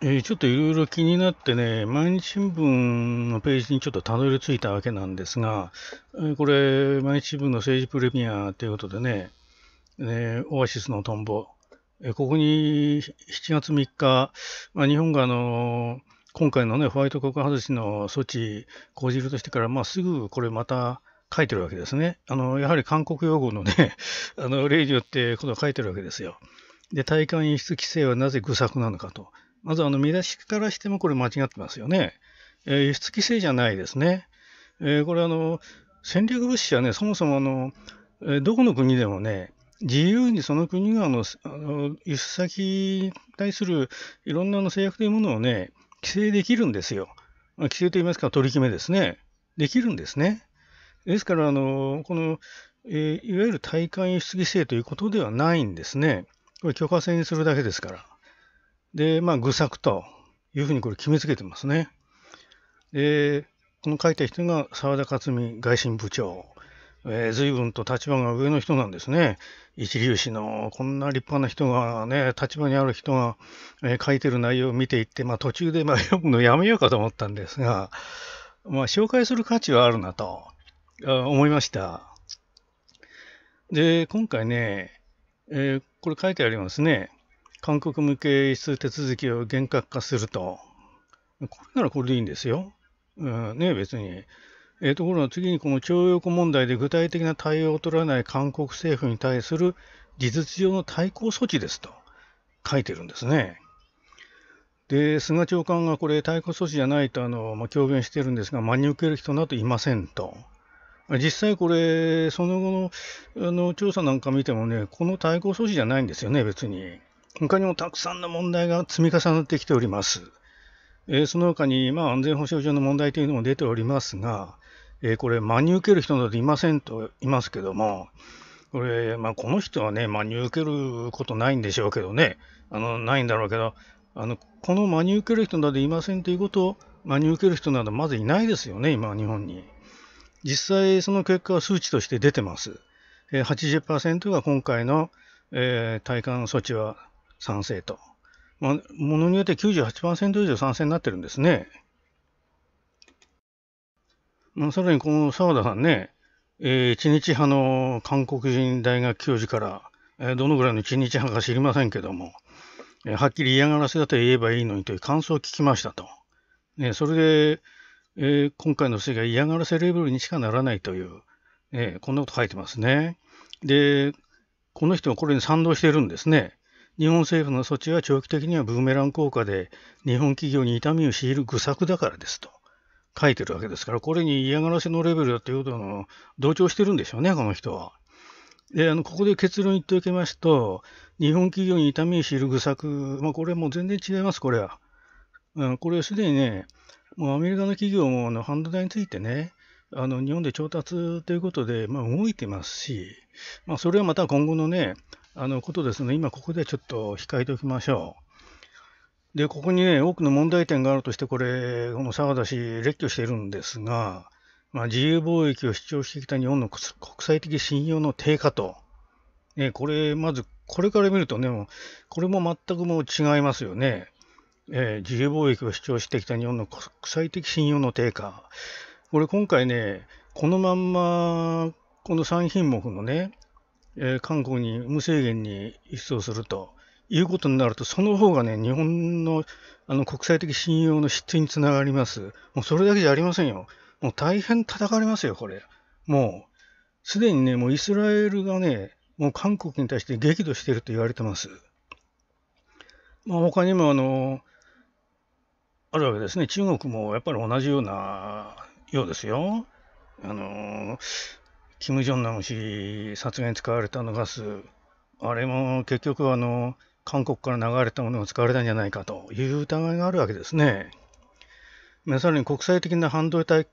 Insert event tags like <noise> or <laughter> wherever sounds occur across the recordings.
えー、ちょっといろいろ気になってね、毎日新聞のページにちょっとたどり着いたわけなんですが、えー、これ、毎日新聞の政治プレミアということでね、えー、オアシスのトンボ、えここに7月3日、まあ、日本があの今回のね、ホワイト国外しの措置、講じるとしてから、まあ、すぐこれまた、書いてるわけですね。あの、やはり韓国用語のね、あの、例によってことを書いてるわけですよ。で、体感輸出規制はなぜ愚策なのかと。まずあの見出しからしてもこれ間違ってますよね。えー、輸出規制じゃないですね。えー、これあの、戦略物資はね、そもそもあの、えー、どこの国でもね、自由にその国があのあの輸出先に対するいろんなの制約というものをね、規制できるんですよ。ま規制といいますか、取り決めですね。できるんですね。ですから、あのこの、えー、いわゆる対艦輸出規制ということではないんですね。これ、許可制にするだけですから。で、まあ、愚策というふうにこれ決めつけてますね。で、この書いた人が澤田克美外信部長。え随分と立場が上の人なんですね。一流氏のこんな立派な人がね、立場にある人が、えー、書いてる内容を見ていって、まあ、途中でまあ <laughs> 読むのやめようかと思ったんですが、まあ、紹介する価値はあるなと思いました。で、今回ね、えー、これ書いてありますね。韓国向け輸出手続きを厳格化すると。これならこれでいいんですよ。うん、ね別に。えー、ところが次にこの徴用工問題で具体的な対応を取らない韓国政府に対する事実上の対抗措置ですと書いてるんですね。で、菅長官がこれ対抗措置じゃないとあの、まあ、強弁してるんですが、真に受ける人などいませんと。実際これ、その後のあの調査なんか見てもね、この対抗措置じゃないんですよね、別に。他にもたくさんの問題が積み重なってきております。えー、その他に、まあ、安全保障上の問題というのも出ておりますが、えー、これ、真に受ける人などいませんと言いますけども、これ、まあ、この人はね、真に受けることないんでしょうけどね、あのないんだろうけど、あのこの真に受ける人などいませんということを、真に受ける人などまずいないですよね、今、日本に。実際、その結果は数値として出てます。え80%が今回の、えー、対措置は賛成と。まあ、ものによって98%以上賛成になってるんですね。まあ、さらにこの澤田さんね、えー、一日派の韓国人大学教授から、えー、どのぐらいの一日派か知りませんけども、えー、はっきり嫌がらせだと言えばいいのにという感想を聞きましたと。ね、それで、えー、今回のせが嫌がらせレベルにしかならないという、えー、こんなこと書いてますね。で、この人はこれに賛同してるんですね。日本政府の措置は長期的にはブーメラン効果で日本企業に痛みを強いる愚策だからですと書いてるわけですから、これに嫌がらせのレベルだということを同調してるんでしょうね、この人は。であのここで結論言っておきますと、日本企業に痛みを知る愚策、まあ、これもう全然違います、これは。うん、これすでにね、もうアメリカの企業もあの半導体についてね、あの日本で調達ということで、まあ、動いてますし、まあ、それはまた今後のね、あのことですね、今ここでちょっと控えておきましょう。で、ここにね、多くの問題点があるとして、これ、この澤田氏、列挙しているんですが、まあ、自由貿易を主張してきた日本の国際的信用の低下と、ね、これ、まず、これから見るとね、これも全くもう違いますよね。えー、自由貿易を主張してきた日本の国際的信用の低下。これ今回ね、このまんま、この3品目のね、えー、韓国に無制限に輸出をするということになると、その方がね、日本のあの国際的信用の失墜につながります。もうそれだけじゃありませんよ。もう大変叩かれますよ、これ。もう、すでにね、もうイスラエルがね、もう韓国に対して激怒していると言われてます。まあ、他にもあの、あるわけですね。中国もやっぱり同じようなようですよ。あのキム・ジョンナム氏殺害に使われたのガス、あれも結局あの、韓国から流れたものが使われたんじゃないかという疑いがあるわけですね。さらに国際的な半導体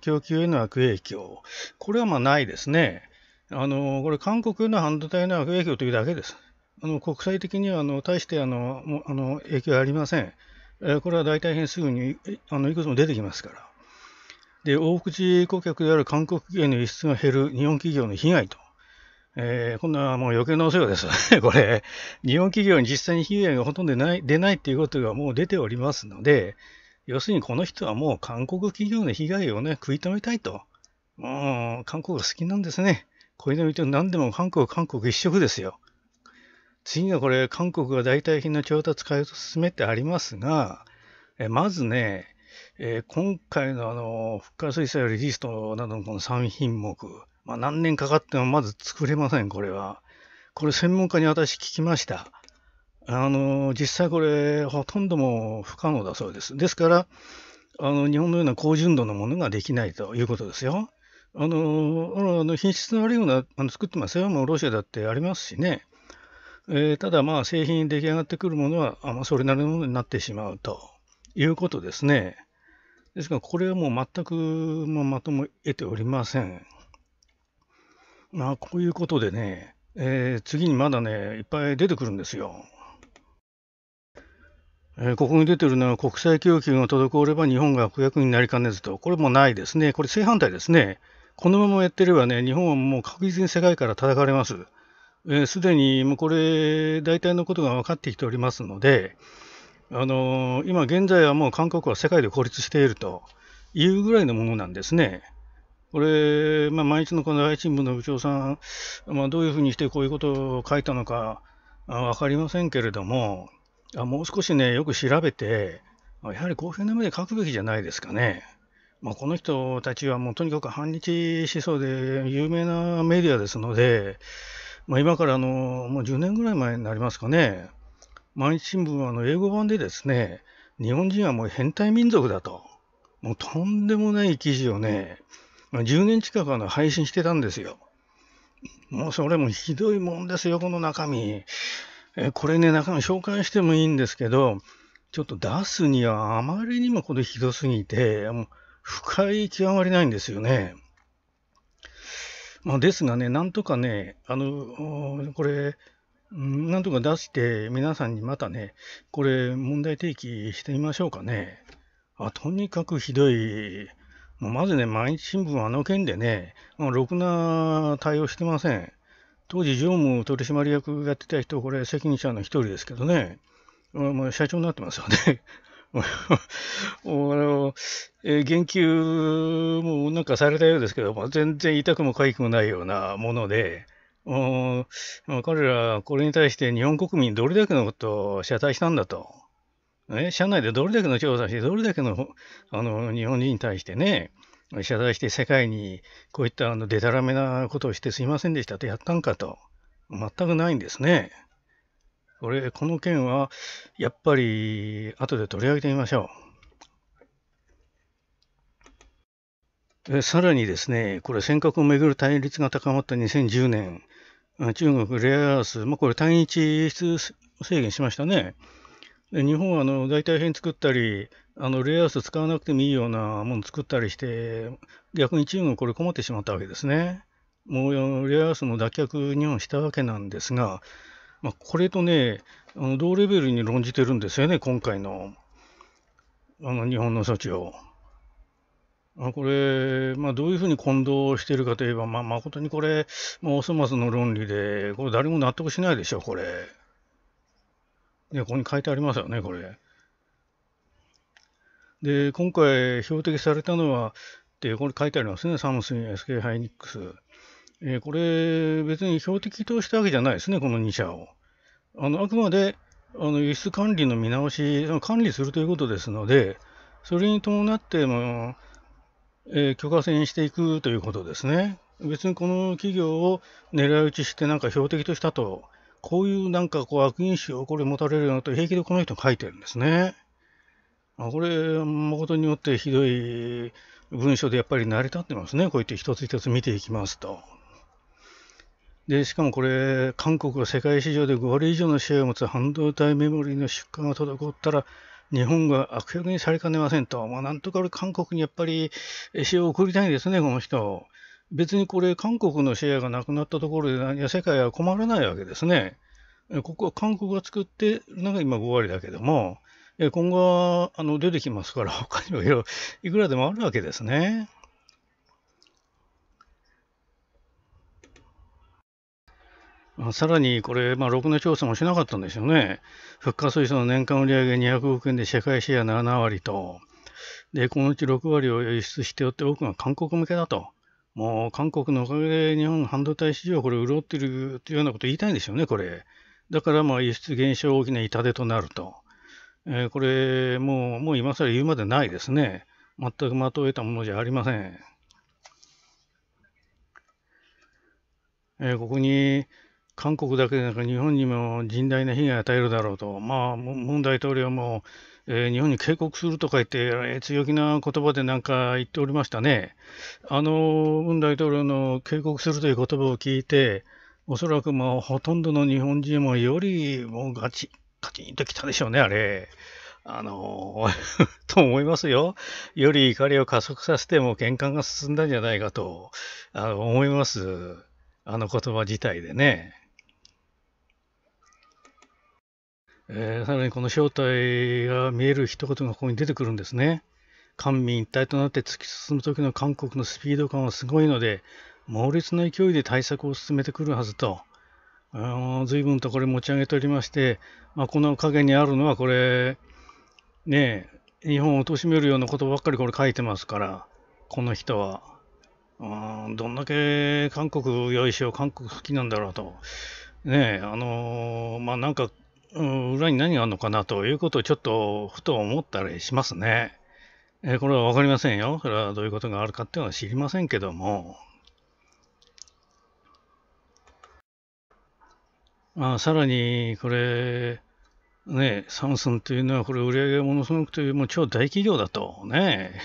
供給への悪影響、これはまあないですね。あのこれ、韓国への半導体の悪影響というだけです。あの国際的にはあの大してあのあの影響はありません。えこれは大体変すぐにあのいくつも出てきますから。で、大口顧客である韓国企業の輸出が減る日本企業の被害と。えー、こんなもう余計なお世話です <laughs> これ、日本企業に実際に被害がほとんどない出ないっていうことがもう出ておりますので、要するにこの人はもう韓国企業の被害をね、食い止めたいと。もう、韓国が好きなんですね。こういうの見ても何でも韓国、韓国一色ですよ。次がこれ、韓国が代替品の調達開発を進めてありますが、えまずね、えー、今回のあの、復活水彩やりリストなどのこの3品目、まあ、何年かかってもまず作れません、これは。これ専門家に私聞きました。あの、実際これ、ほとんども不可能だそうです。ですから、あの、日本のような高純度のものができないということですよ。あの、あの品質の悪いものはあの作ってますよ。もうロシアだってありますしね。えー、ただまあ製品出来上がってくるものは、あまあ、それなりのものになってしまうと。いうことですね。ですから、これはもう全く、ままとも得ておりません。まあ、こういうことでね、えー、次にまだね、いっぱい出てくるんですよ。えー、ここに出てるのは国際供給が滞れば日本が悪役になりかねずと。これもないですね。これ正反対ですね。このままやってればね、日本はもう確実に世界から叩かれます。す、えー、で、にもうこれ、大体のことが分かってきておりますので、あの今現在はもう韓国は世界で孤立しているというぐらいのものなんですね。これ、まあ、毎日のこの愛知新聞の部長さん、まあ、どういうふうにしてこういうことを書いたのか分かりませんけれども、あもう少しね、よく調べて、やはり公平な目で書くべきじゃないですかね。まあ、この人たちはもうとにかく反日思想で有名なメディアですので、まあ、今からあのもう10年ぐらい前になりますかね、毎日新聞はあの英語版でですね、日本人はもう変態民族だと、もうとんでもない記事をね、10年近くあの配信してたんですよ。もうそれもひどいもんですよ、この中身。えこれね、中身紹介してもいいんですけど、ちょっと出すにはあまりにもこれひどすぎて、もう不快極まりないんですよね。まあ、ですがね、なんとかね、あの、これ、なんとか出して、皆さんにまたね、これ問題提起してみましょうかね。あ、とにかくひどい。もうまずね、毎日新聞あの件でね、まあ、ろくな対応してません。当時、常務取締役やってた人、これ責任者の一人ですけどね、まあ、社長になってますよね。<laughs> あの、えー、言及もなんかされたようですけど全然痛くもかゆくもないようなもので、彼らはこれに対して日本国民どれだけのことを謝罪したんだと。ね、社内でどれだけの調査して、どれだけのあの日本人に対してね、謝罪して世界にこういったあのデタラメなことをしてすいませんでしたとやったんかと。全くないんですね。これ、この件はやっぱり後で取り上げてみましょう。さらにですね、これ、尖閣をめぐる対立が高まった2010年、中国、レアアース、まあ、これ単一輸出制限しましたね。日本はあの代替品作ったり、あのレアアース使わなくてもいいようなもの作ったりして、逆に中国、これ困ってしまったわけですね。もうレアアースの脱却、日本したわけなんですが、まあ、これとね、あの同レベルに論じてるんですよね、今回のあの日本の措置を。あこれ、まあ、どういうふうに混同しているかといえば、まあ、誠にこれ、まあ、おそ松の論理で、これ誰も納得しないでしょ、これ。で、ここに書いてありますよね、これ。で、今回標的されたのは、でこれ書いてありますね、サムスン、SK ハイニックス。えー、これ、別に標的としたわけじゃないですね、この2社を。あのあくまであの輸出管理の見直し、管理するということですので、それに伴って、まあ、えー、許可制していくということですね。別にこの企業を狙い撃ちしてなんか標的としたと、こういうなんかこう悪因子をこれ持たれるようなと平気でこの人書いてるんですね。あこれ、誠によってひどい文章でやっぱり成り立ってますね。こうやって一つ一つ見ていきますと。で、しかもこれ、韓国は世界市場で5割以上のシェアを持つ半導体メモリーの出荷が滞ったら、日本が悪役にされかねませんと、まあ、なんとか韓国にやっぱり詩を送りたいんですね、この人。別にこれ、韓国のシェアがなくなったところで、世界は困らないわけですね。ここは韓国が作ってるのが今5割だけども、今後はあの出てきますから、他にもいろいろいくらでもあるわけですね。さらにこれ、まあ、ろくな調査もしなかったんですよね。復活水素の年間売上200億円で世界シェア7割と、で、このうち6割を輸出しておって、多くが韓国向けだと。もう韓国のおかげで日本半導体市場これ潤ってるというようなことを言いたいんですよね、これ。だからまあ輸出減少大きな痛手となると。えー、これ、もう、もう今更言うまでないですね。全くまとえたものじゃありません。えー、ここに、韓国だけでなく日本にも甚大な被害を与えるだろうと、まあ、ムン大統領も、えー、日本に警告するとか言って、えー、強気な言葉でなんか言っておりましたね。あの、ムン大統領の警告するという言葉を聞いて、おそらくもうほとんどの日本人もよりもうガチ、ガチンときたでしょうね、あれ。あの <laughs> と思いますよ。より怒りを加速させても喧嘩が進んだんじゃないかとあの思います。あの言葉自体でね。えー、さらにこの正体が見える一言がここに出てくるんですね。官民一体となって突き進む時の韓国のスピード感はすごいので、猛烈な勢いで対策を進めてくるはずと、随分とこれ持ち上げておりまして、まあ、この陰にあるのはこれ、ね日本を貶めるようなことばっかりこれ書いてますから、この人は。うんどんだけ韓国よいしょ、韓国好きなんだろうと。ねえ、あのー、まあなんか裏に何があるのかなということをちょっとふと思ったりしますね。えー、これは分かりませんよ。それはどういうことがあるかっていうのは知りませんけども。あさらに、これ、ね、サムスンというのは、これ、売り上げものすごくという、もう超大企業だと、ね、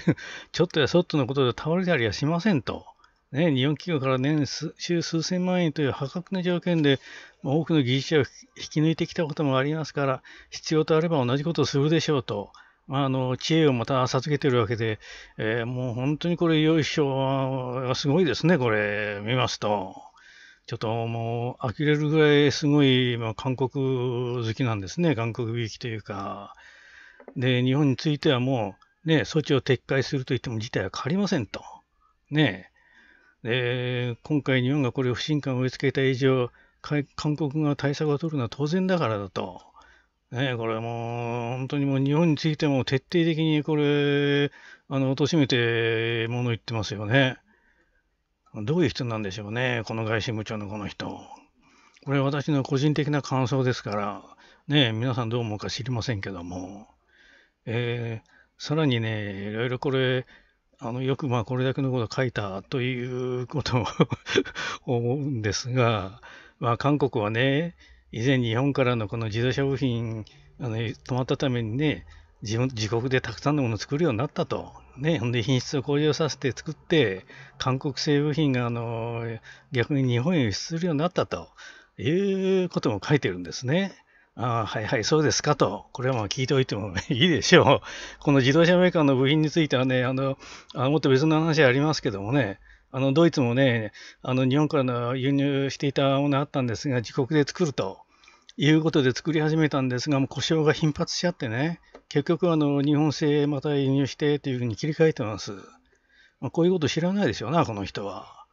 <laughs> ちょっとやそっとのことで倒れたりはしませんと。ね、日本企業から年収数千万円という破格の条件で、多くの技術者を引き抜いてきたこともありますから、必要とあれば同じことをするでしょうと。まあ、あの知恵をまた授けてるわけで、えー、もう本当にこれ、よいしょすごいですね、これ、見ますと。ちょっともう、呆れるぐらいすごい、まあ、韓国好きなんですね、韓国び意きというか。で、日本についてはもう、ね、措置を撤回すると言っても事態は変わりませんと。ねで今回日本がこれを不信感を植え付けた以上、韓国が対策を取るのは当然だからだと。ね、これもう本当にもう日本についても徹底的にこれ、あの、貶めてもの言ってますよね。どういう人なんでしょうね、この外信部長のこの人。これ私の個人的な感想ですから、ね、皆さんどう思うか知りませんけども。えー、さらにね、いろいろこれ、あの、よくまあこれだけのことを書いたということを思うんですが、<laughs> まあ韓国はね、以前日本からのこの自動車部品、あの、止まったためにね、自分自国でたくさんのものを作るようになったと。ね、ほんで品質を向上させて作って、韓国製部品があの逆に日本へ輸出するようになったということも書いてるんですね。ああ、はいはい、そうですかと、これはまあ聞いておいてもいいでしょう。<laughs> この自動車メーカーの部品についてはね、あの、あもっと別の話ありますけどもね、あのドイツもね、あの日本からの輸入していたものあったんですが、自国で作るということで作り始めたんですが、もう故障が頻発しちゃってね、結局あの日本製また輸入してというふうに切り替えてます。まあ、こういうこと知らないでしょうな、この人は。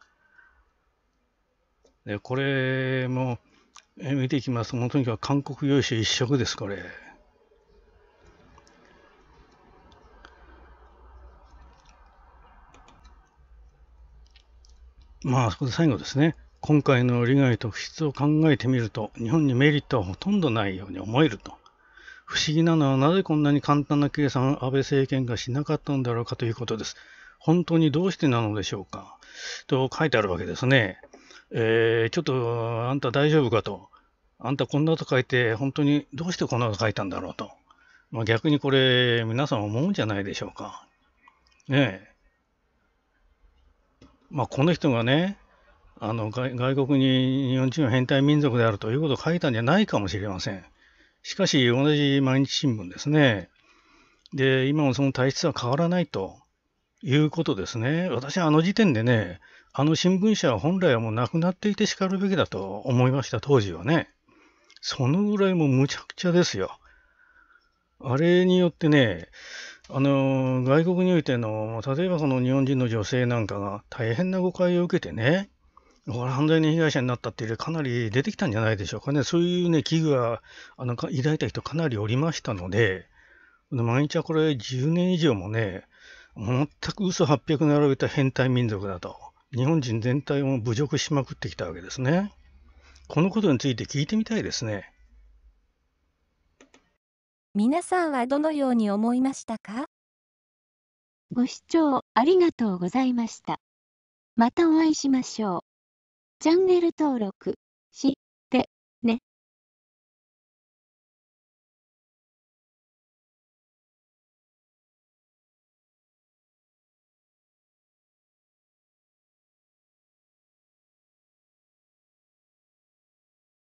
で、これも、え見ていきますと、もうとにかく韓国用紙一色です、これ。まあ、そこで最後ですね。今回の利害特質を考えてみると、日本にメリットはほとんどないように思えると。不思議なのは、なぜこんなに簡単な計算を安倍政権がしなかったんだろうかということです。本当にどうしてなのでしょうか。と書いてあるわけですね。えー、ちょっとあんた大丈夫かと、あんたこんなこと書いて、本当にどうしてこんなこと書いたんだろうと、まあ、逆にこれ、皆さん思うんじゃないでしょうか。ねえ。まあ、この人がね、あの外国に日本人は変態民族であるということを書いたんじゃないかもしれません。しかし、同じ毎日新聞ですね。で、今もその体質は変わらないということですね。私はあの時点でね、あの新聞社は本来はもうなくなっていてしかるべきだと思いました、当時はね。そのぐらいもうむちゃくちゃですよ。あれによってね、あの、外国においての、例えばその日本人の女性なんかが大変な誤解を受けてね、犯罪の被害者になったっていう、かなり出てきたんじゃないでしょうかね。そういうね、危惧は、あの、抱いた人かなりおりましたので、毎日はこれ10年以上もね、全く嘘800並べた変態民族だと。日本人全体を侮辱しまくってきたわけですね。このことについて聞いてみたいですね。皆さんはどのように思いましたかご視聴ありがとうございました。またお会いしましょう。チャンネル登録し